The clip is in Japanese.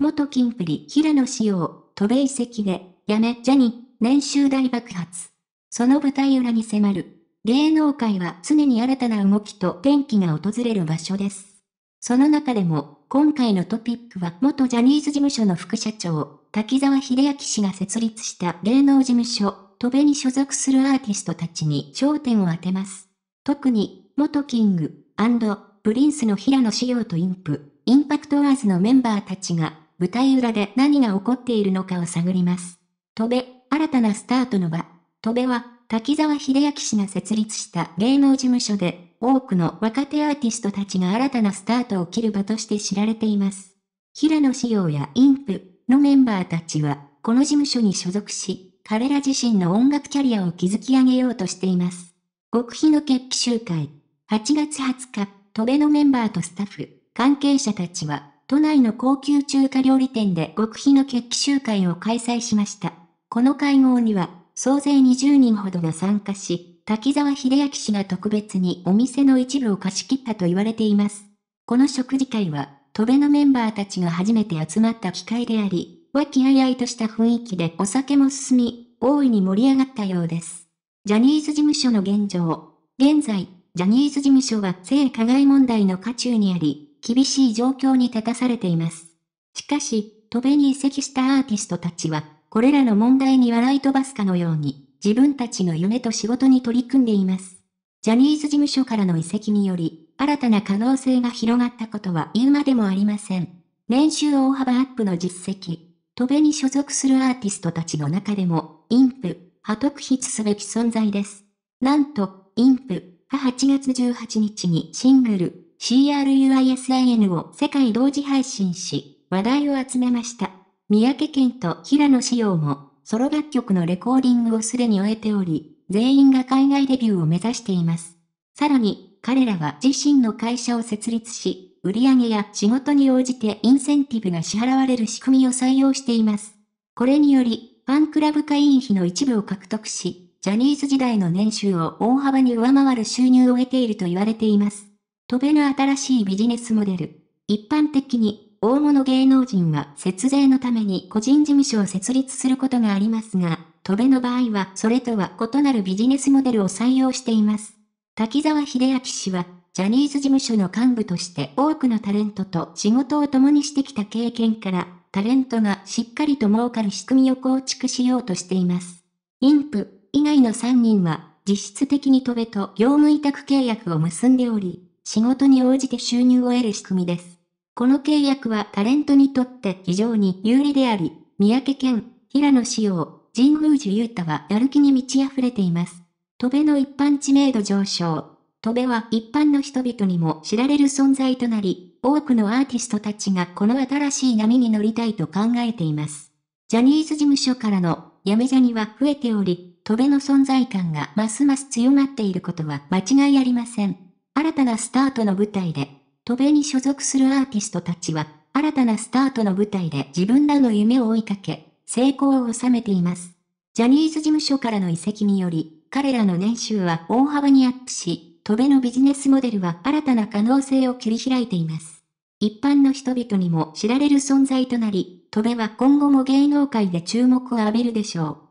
元キンプリ平野紫耀、渡米遺跡で、やめ、ジャニ、年収大爆発。その舞台裏に迫る。芸能界は常に新たな動きと転機が訪れる場所です。その中でも、今回のトピックは元ジャニーズ事務所の副社長、滝沢秀明氏が設立した芸能事務所、戸部に所属するアーティストたちに焦点を当てます。特に、元キング、プリンスの平野紫耀とインプ、インパクトアーズのメンバーたちが舞台裏で何が起こっているのかを探ります。戸部、新たなスタートの場。戸部は、滝沢秀明氏が設立した芸能事務所で、多くの若手アーティストたちが新たなスタートを切る場として知られています。平野志耀やインプのメンバーたちは、この事務所に所属し、彼ら自身の音楽キャリアを築き上げようとしています。極秘の決起集会。8月20日、戸部のメンバーとスタッフ、関係者たちは、都内の高級中華料理店で極秘の決起集会を開催しました。この会合には、総勢20人ほどが参加し、滝沢秀明氏が特別にお店の一部を貸し切ったと言われています。この食事会は、戸部のメンバーたちが初めて集まった機会であり、和気あいあいとした雰囲気でお酒も進み、大いに盛り上がったようです。ジャニーズ事務所の現状。現在、ジャニーズ事務所は性加害問題の渦中にあり、厳しい状況に立たされています。しかし、渡米に移籍したアーティストたちは、これらの問題に笑い飛ばすかのように、自分たちの夢と仕事に取り組んでいます。ジャニーズ事務所からの移籍により、新たな可能性が広がったことは言うまでもありません。年収大幅アップの実績、渡米に所属するアーティストたちの中でも、インプ、派特筆すべき存在です。なんと、インプが8月18日にシングル、CRUISIN を世界同時配信し、話題を集めました。三宅健と平野紫耀も、ソロ楽曲のレコーディングをすでに終えており、全員が海外デビューを目指しています。さらに、彼らは自身の会社を設立し、売上や仕事に応じてインセンティブが支払われる仕組みを採用しています。これにより、ファンクラブ会員費の一部を獲得し、ジャニーズ時代の年収を大幅に上回る収入を得ていると言われています。飛べぬ新しいビジネスモデル。一般的に、大物芸能人は節税のために個人事務所を設立することがありますが、飛べの場合はそれとは異なるビジネスモデルを採用しています。滝沢秀明氏は、ジャニーズ事務所の幹部として多くのタレントと仕事を共にしてきた経験から、タレントがしっかりと儲かる仕組みを構築しようとしています。インプ以外の3人は、実質的に戸辺と業務委託契約を結んでおり、仕事に応じて収入を得る仕組みです。この契約はタレントにとって非常に有利であり、三宅健、平野紫耀、神宮寺勇太はやる気に満ち溢れています。戸部の一般知名度上昇。戸部は一般の人々にも知られる存在となり、多くのアーティストたちがこの新しい波に乗りたいと考えています。ジャニーズ事務所からのやめジャニは増えており、戸部の存在感がますます強まっていることは間違いありません。新たなスタートの舞台で、渡米に所属するアーティストたちは、新たなスタートの舞台で自分らの夢を追いかけ、成功を収めています。ジャニーズ事務所からの移籍により、彼らの年収は大幅にアップし、渡米のビジネスモデルは新たな可能性を切り開いています。一般の人々にも知られる存在となり、渡米は今後も芸能界で注目を浴びるでしょう。